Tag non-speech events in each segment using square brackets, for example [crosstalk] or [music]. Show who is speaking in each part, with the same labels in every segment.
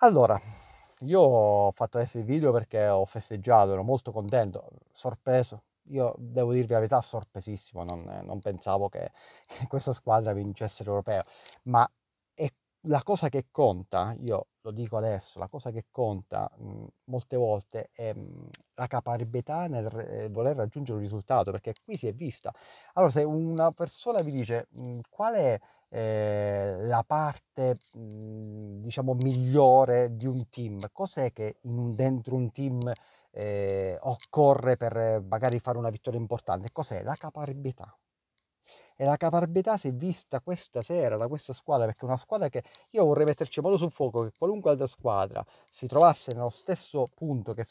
Speaker 1: Allora, io ho fatto adesso il video perché ho festeggiato, ero molto contento, sorpreso. Io devo dirvi la verità, sorpresissimo, non, non pensavo che, [laughs] che, questa squadra vincesse l'Europeo, ma è la cosa che conta, io lo dico adesso, la cosa che conta mh, mm, molte volte è mh, mm, la caparbietà nel eh, voler raggiungere un risultato, perché qui si è vista. Allora, se una persona vi dice mh, mm, qual è eh, la parte diciamo, migliore di un team? Cos'è che dentro un team eh, occorre per magari fare una vittoria importante? Cos'è? La caparbietà. E la caparbietà si è vista questa sera da questa squadra, perché è una squadra che io vorrei metterci mano sul fuoco che qualunque altra squadra si trovasse nello stesso punto che,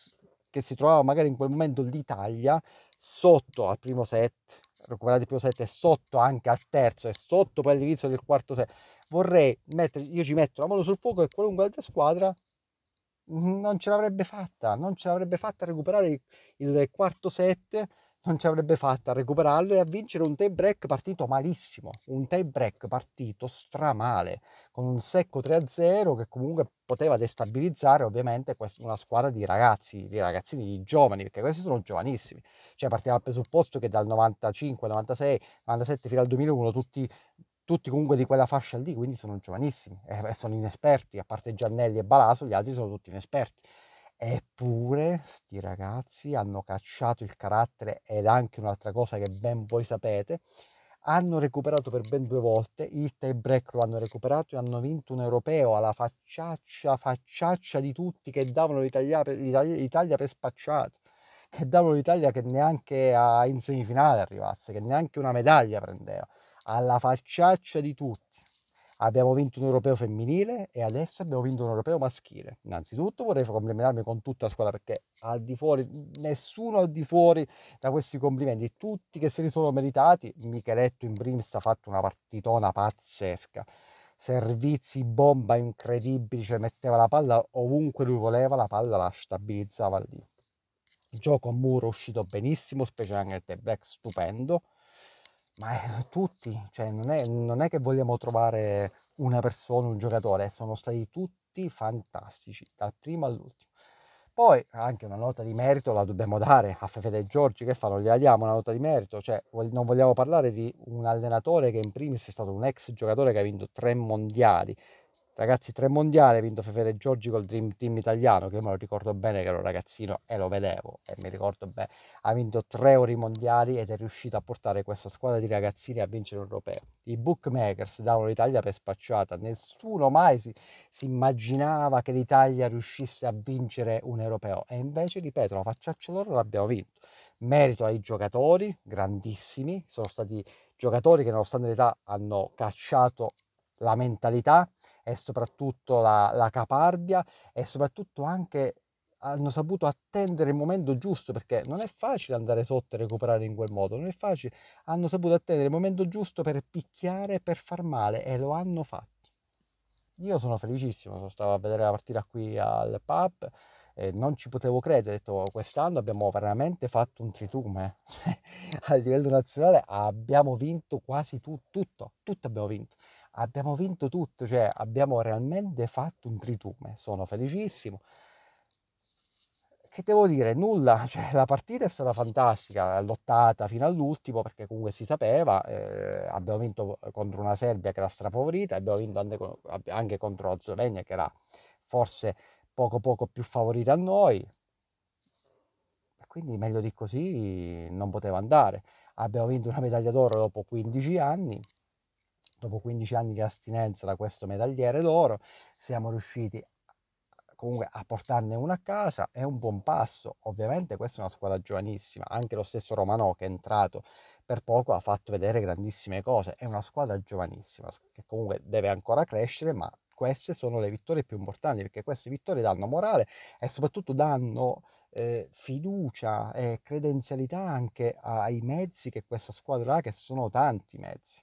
Speaker 1: che si trovava magari in quel momento l'Italia, sotto al primo set, il primo set è sotto anche al terzo è sotto poi all'inizio del quarto set vorrei mettere io ci metto la mano sul fuoco e qualunque altra squadra non ce l'avrebbe fatta non ce l'avrebbe fatta a recuperare il, il quarto set non ci avrebbe fatto a recuperarlo e a vincere un tie break partito malissimo, un tie break partito stramale, con un secco 3-0 che comunque poteva destabilizzare ovviamente una squadra di ragazzi, di ragazzini, di giovani, perché questi sono giovanissimi, cioè partiamo dal presupposto che dal 95, 96, 97 fino al 2001 tutti tutti comunque di quella fascia lì, quindi sono giovanissimi, e eh, sono inesperti, a parte Giannelli e Balaso, gli altri sono tutti inesperti. Eppure, sti ragazzi hanno cacciato il carattere ed anche un'altra cosa che ben voi sapete, hanno recuperato per ben due volte, il tie break lo hanno recuperato e hanno vinto un europeo alla facciaccia, facciaccia di tutti che davano l'Italia per, l'Italia, l'Italia per spacciata, che davano l'Italia che neanche a, in semifinale arrivasse, che neanche una medaglia prendeva, alla facciaccia di tutti Abbiamo vinto un europeo femminile e adesso abbiamo vinto un europeo maschile. Innanzitutto vorrei complimentarmi con tutta la squadra perché al di fuori, nessuno al di fuori da questi complimenti, tutti che se li sono meritati, Micheletto in primis ha fatto una partitona pazzesca servizi bomba incredibili, cioè metteva la palla ovunque lui voleva, la palla la stabilizzava lì. Il gioco a muro uscito benissimo, specie anche il black stupendo ma eh, tutti, cioè non è, non è, che vogliamo trovare una persona, un giocatore, eh, sono stati tutti fantastici, dal primo all'ultimo. Poi anche una nota di merito la dobbiamo dare a Fefe e Giorgi, che fanno? Gliela diamo una nota di merito, cioè non vogliamo parlare di un allenatore che in primis è stato un ex giocatore che ha vinto tre mondiali, Ragazzi, tre mondiali, vinto Fefere Giorgi col Dream Team italiano, che io me lo ricordo bene che ero ragazzino e lo vedevo, e mi ricordo bene, ha vinto tre ori mondiali ed è riuscito a portare questa squadra di ragazzini a vincere un europeo. I bookmakers davano l'Italia per spacciata, nessuno mai si, si immaginava che l'Italia riuscisse a vincere un europeo, e invece, ripeto, la facciaccia loro l'abbiamo vinto. Merito ai giocatori, grandissimi, sono stati giocatori che nonostante l'età hanno cacciato la mentalità, e soprattutto la, la caparbia e soprattutto anche hanno saputo attendere il momento giusto perché non è facile andare sotto e recuperare in quel modo, non è facile, hanno saputo attendere il momento giusto per picchiare per far male e lo hanno fatto. Io sono felicissimo, sono stato a vedere la partita qui al pub e non ci potevo credere, ho detto oh, quest'anno abbiamo veramente fatto un tritume, [laughs] cioè, a livello nazionale abbiamo vinto quasi tu, tutto, tutto abbiamo vinto, abbiamo vinto tutto, cioè abbiamo realmente fatto un tritume, sono felicissimo. Che devo dire? Nulla, [laughs] cioè, la partita è stata fantastica, lottata fino all'ultimo perché comunque si sapeva, eh, abbiamo vinto contro una Serbia che era strafavorita, abbiamo vinto anche, anche contro la Slovenia che era forse poco poco più favorita a noi, quindi meglio di così non poteva andare. Abbiamo vinto una medaglia d'oro dopo 15 anni, dopo 15 anni di astinenza da questo medagliere d'oro, siamo riusciti comunque a portarne una a casa, è un buon passo. Ovviamente questa è una squadra giovanissima, anche lo stesso Romano che è entrato per poco ha fatto vedere grandissime cose, è una squadra giovanissima che comunque deve ancora crescere, ma queste sono le vittorie più importanti perché queste vittorie danno morale e soprattutto danno eh, fiducia e credenzialità anche ai mezzi che questa squadra ha, che sono tanti mezzi.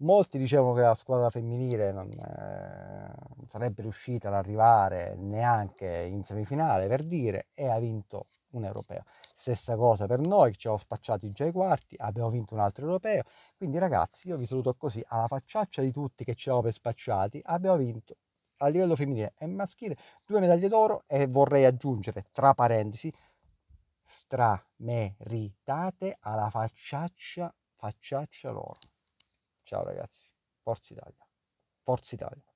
Speaker 1: Molti dicevano che la squadra femminile non eh, sarebbe riuscita ad arrivare neanche in semifinale, per dire, e ha vinto un europeo. Stessa cosa per noi, ci siamo spacciati già ai quarti, abbiamo vinto un altro europeo. Quindi ragazzi, io vi saluto così, alla facciaccia di tutti che ci siamo per spacciati, abbiamo vinto a livello femminile e maschile due medaglie d'oro e vorrei aggiungere, tra parentesi, strameritate alla facciaccia, facciaccia loro. Ciao ragazzi, Forza Italia. Forza Italia.